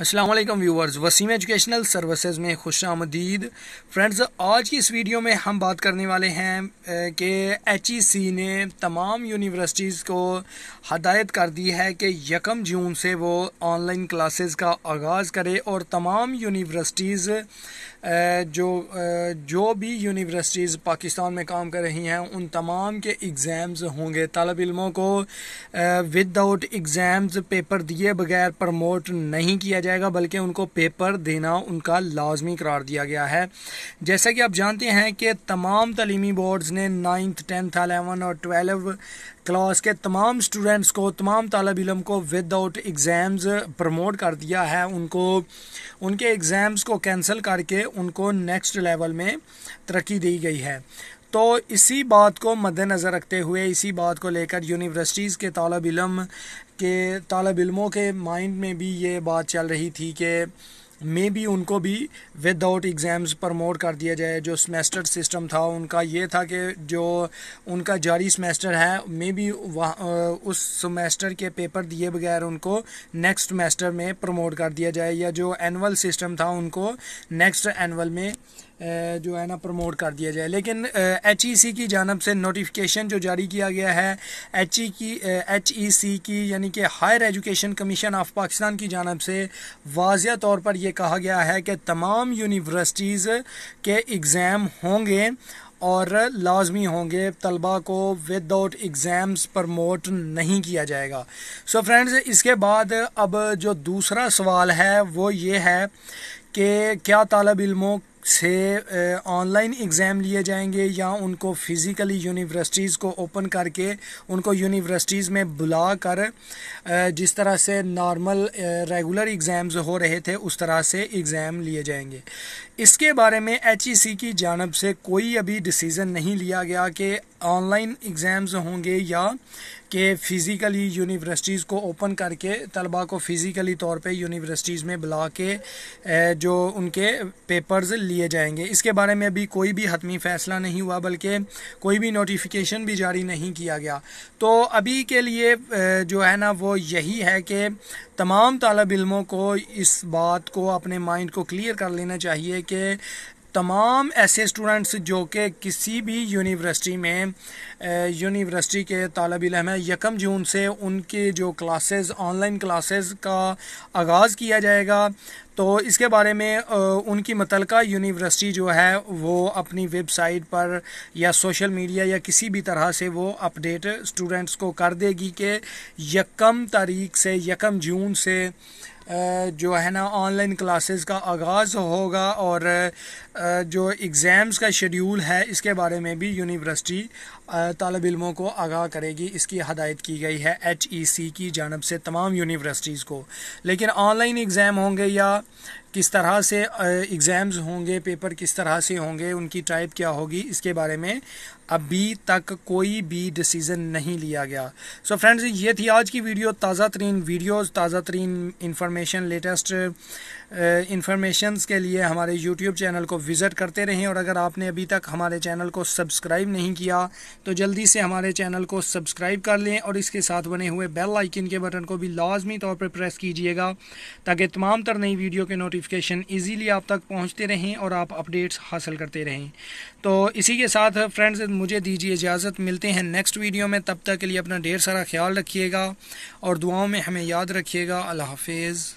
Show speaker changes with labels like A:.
A: Aslam viewers Waseem Educational Services में खुश आमदीद फ्रेंड्स आज की इस वीडियो में हम बात करने वाले हैं कि एच e ने तमाम यूनिवर्सिटीज़ को हदायत कर दी है कि यकम जून से वो ऑनलाइन क्लासेस का आगाज़ करे और तमाम यूनिवर्सिटीज़ जो जो भी यूनिवर्सिटीज़ पाकिस्तान में काम कर रही हैं उन तमाम के एग्ज़ाम्स होंगे तलब इलमों को विदाउट एग्ज़ाम्स पेपर दिए बगैर प्रमोट नहीं किया जाएगा बल्कि उनको पेपर देना उनका लाजमी करार दिया गया है जैसा कि आप जानते हैं कि तमाम तलीमी बोर्ड्स ने नाइन्थ टेंथ अलेवन और ट्वेल्व क्लास के तमाम स्टूडेंट्स को तमाम तलब इलम को विदाउट एग्ज़ाम्स प्रमोट कर दिया है उनको उनके एग्ज़ाम्स को कैंसिल करके उनको नेक्स्ट लेवल में तरक्की दी गई है तो इसी बात को मद्दनज़र रखते हुए इसी बात को लेकर यूनिवर्सिटीज़ के तलब इलम के तलब इलमों के माइंड में भी ये बात चल रही थी कि मे बी उनको भी विदाउट एग्ज़ाम्स प्रमोट कर दिया जाए जो सेमेस्टर सिस्टम था उनका ये था कि जो उनका जारी सेमेस्टर है मे भी उस सेमेस्टर के पेपर दिए बगैर उनको नेक्स्ट सेमेस्टर में प्रमोट कर दिया जाए या जो एनअल सिस्टम था उनको नेक्स्ट एनअल में जो है ना प्रमोट कर दिया जाए लेकिन एच ई सी की जानब से नोटिफिकेशन जो जारी किया गया है एच ई e की एच ई सी की यानी कि Higher Education Commission of Pakistan की जानब से वाजिया तौर पर यह कहा गया है कि तमाम यूनिवर्सिटीज़ के एग्ज़ाम होंगे और लाजमी होंगे तलबा को विदाउट एग्ज़ाम्स प्रमोट नहीं किया जाएगा सो so फ्रेंड्स इसके बाद अब जो दूसरा सवाल है वो ये है कि क्या तलब इलमों से ऑनलाइन एग्ज़ाम लिए जाएंगे या उनको फिज़िकली यूनिवर्सिटीज़ को ओपन करके उनको यूनिवर्सिटीज़ में बुला कर जिस तरह से नॉर्मल रेगुलर एग्ज़ाम्स हो रहे थे उस तरह से एग्ज़ाम लिए जाएंगे इसके बारे में एच e की जानब से कोई अभी डिसीज़न नहीं लिया गया कि ऑनलाइन एग्ज़ाम्स होंगे या कि फ़िज़िकली यूनिवर्सिटीज़ को ओपन करके तलबा को फ़िज़िकली तौर पे यूनिवर्सिटीज़ में बुला के जो उनके पेपर्स लिए जाएंगे इसके बारे में अभी कोई भी हतमी फ़ैसला नहीं हुआ बल्कि कोई भी नोटिफिकेशन भी जारी नहीं किया गया तो अभी के लिए जो है ना वो यही है कि तमाम तलब इलमों को इस बात को अपने माइंड को क्लियर कर लेना चाहिए कि तमाम ऐसे स्टूडेंट्स जो कि किसी भी यूनिवर्सिटी में यूनिवर्सिटी के तलब इलम है यकम जून से उनके जो क्लासेस ऑनलाइन क्लासेस का आगाज़ किया जाएगा तो इसके बारे में उनकी मुतल यूनिवर्सिटी जो है वो अपनी वेबसाइट पर या सोशल मीडिया या किसी भी तरह से वो अपडेट स्टूडेंट्स को कर देगी कि यकम तारीख से यकम जून से जो है ना ऑनलाइन क्लासेस का आगाज़ होगा और जो एग्ज़ाम्स का शेड्यूल है इसके बारे में भी यूनिवर्सिटी तलब इलमों को आगाह करेगी इसकी हदायत की गई है एच ई सी की जानब से तमाम यूनिवर्सिटीज़ को लेकिन ऑनलाइन एग्ज़ाम होंगे या किस तरह से एग्ज़ाम्स होंगे पेपर किस तरह से होंगे उनकी टाइप क्या होगी इसके बारे में अभी तक कोई भी डिसीज़न नहीं लिया गया सो so फ्रेंड्स ये थी आज की वीडियो ताज़ा तरीन वीडियोज़ ताज़ा तरीन इन्फॉर्मेशन लेटेस्ट इन्फॉर्मेशन के लिए हमारे यूट्यूब चैनल को विज़िट करते रहें और अगर आपने अभी तक हमारे चैनल को सब्सक्राइब नहीं किया तो जल्दी से हमारे चैनल को सब्सक्राइब कर लें और इसके साथ बने हुए बेल आइकिन के बटन को भी लाजमी तौर पर प्रेस कीजिएगा ताकि तमाम तर नई वीडियो के नोटिफिकेशन ईज़िली आप तक पहुँचते रहें और आप अपडेट्स हासिल करते रहें तो इसी के साथ फ्रेंड्स मुझे दीजिए इजाज़त मिलते हैं नेक्स्ट वीडियो में तब तक के लिए अपना ढेर सारा ख्याल रखिएगा और दुआओं में हमें याद रखिएगा अल्लाह हाफिज़